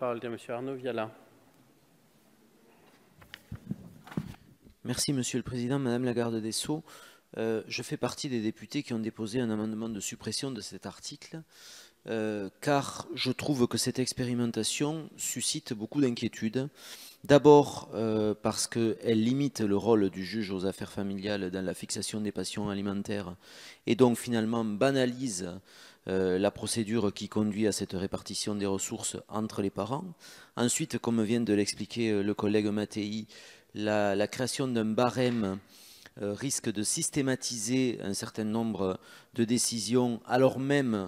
parole est à Arnaud Merci, Monsieur le Président. Madame la garde des Sceaux, euh, je fais partie des députés qui ont déposé un amendement de suppression de cet article euh, car je trouve que cette expérimentation suscite beaucoup d'inquiétudes. D'abord euh, parce qu'elle limite le rôle du juge aux affaires familiales dans la fixation des passions alimentaires et donc finalement banalise euh, la procédure qui conduit à cette répartition des ressources entre les parents. Ensuite, comme vient de l'expliquer le collègue Mattei, la, création d'un barème risque de systématiser un certain nombre de décisions alors même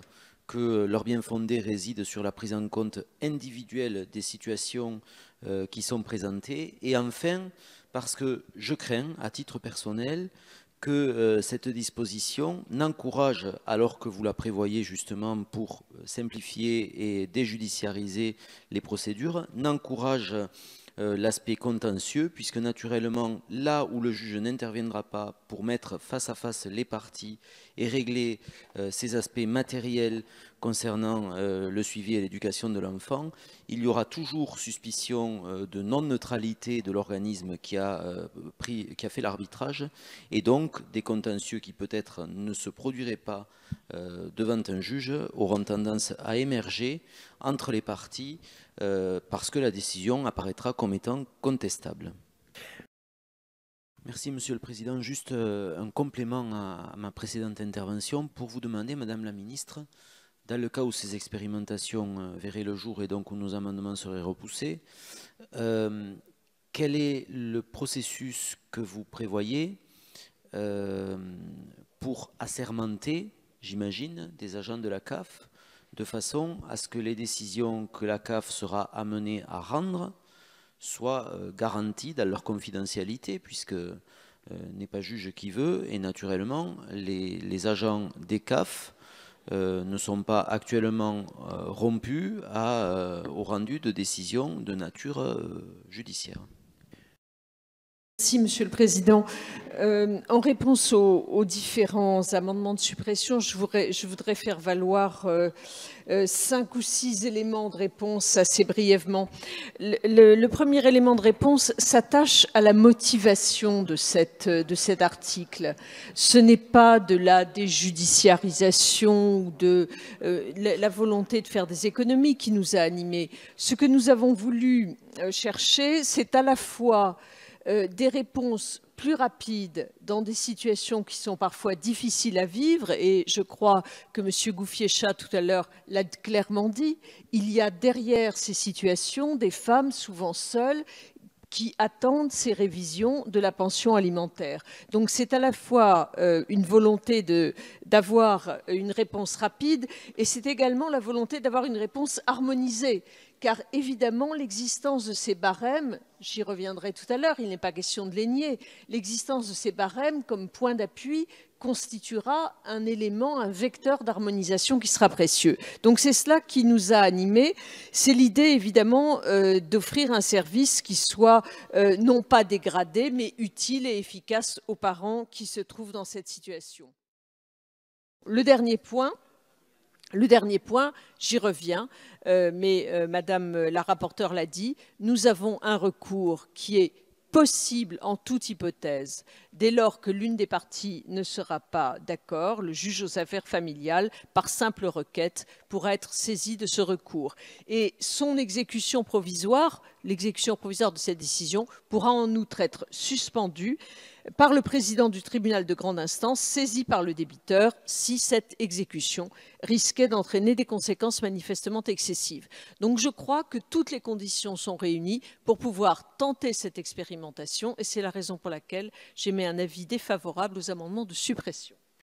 que leur bien fondé réside sur la prise en compte individuelle des situations euh, qui sont présentées. Et enfin, parce que je crains, à titre personnel, que euh, cette disposition n'encourage, alors que vous la prévoyez justement pour simplifier et déjudiciariser les procédures, n'encourage euh, l'aspect contentieux, puisque naturellement, là où le juge n'interviendra pas pour mettre face à face les parties et régler euh, ces aspects matériels concernant euh, le suivi et l'éducation de l'enfant, il y aura toujours suspicion de non-neutralité de l'organisme qui, a qui a fait l'arbitrage, et donc des contentieux qui peut-être ne se produiraient pas devant un juge auront tendance à émerger entre les parties euh, parce que la décision apparaîtra comme étant contestable. Merci Monsieur le Président. Juste euh, un complément à ma précédente intervention pour vous demander, Madame la Ministre, dans le cas où ces expérimentations euh, verraient le jour et donc où nos amendements seraient repoussés, quel est le processus que vous prévoyez pour assermenter, j'imagine, des agents de la CAF de façon à ce que les décisions que la CAF sera amenée à rendre soient euh, garanties dans leur confidentialité, puisque euh, n'est pas juge qui veut, et naturellement, les, agents des CAF euh, ne sont pas actuellement rompus au rendu de décisions de nature judiciaire. Merci, Monsieur le Président. Euh, en réponse aux, différents amendements de suppression, je voudrais, faire valoir euh, euh, cinq ou six éléments de réponse assez brièvement. Le, premier élément de réponse s'attache à la motivation de, cet article. Ce n'est pas de la déjudiciarisation ou de la, volonté de faire des économies qui nous a animés. Ce que nous avons voulu chercher, c'est à la fois euh, des réponses plus rapides dans des situations qui sont parfois difficiles à vivre. Et je crois que M. Gouffier-Chat, tout à l'heure, l'a clairement dit, il y a derrière ces situations des femmes souvent seules qui attendent ces révisions de la pension alimentaire. Donc c'est à la fois euh, une volonté d'avoir une réponse rapide et c'est également la volonté d'avoir une réponse harmonisée car évidemment l'existence de ces barèmes, j'y reviendrai tout à l'heure, il n'est pas question de les nier, l'existence de ces barèmes comme point d'appui constituera un élément, un vecteur d'harmonisation qui sera précieux. Donc c'est cela qui nous a animés, c'est l'idée évidemment euh, d'offrir un service qui soit euh, non pas dégradé, mais utile et efficace aux parents qui se trouvent dans cette situation. Le dernier point, le dernier point, j'y reviens, euh, mais euh, Madame la rapporteure l'a dit, nous avons un recours qui est possible en toute hypothèse Dès lors que l'une des parties ne sera pas d'accord, le juge aux affaires familiales, par simple requête, pourra être saisi de ce recours. Et son exécution provisoire, l'exécution provisoire de cette décision, pourra en outre être suspendue par le président du tribunal de grande instance saisi par le débiteur si cette exécution risquait d'entraîner des conséquences manifestement excessives. Donc je crois que toutes les conditions sont réunies pour pouvoir tenter cette expérimentation et c'est la raison pour laquelle j'ai un avis défavorable aux amendements de suppression.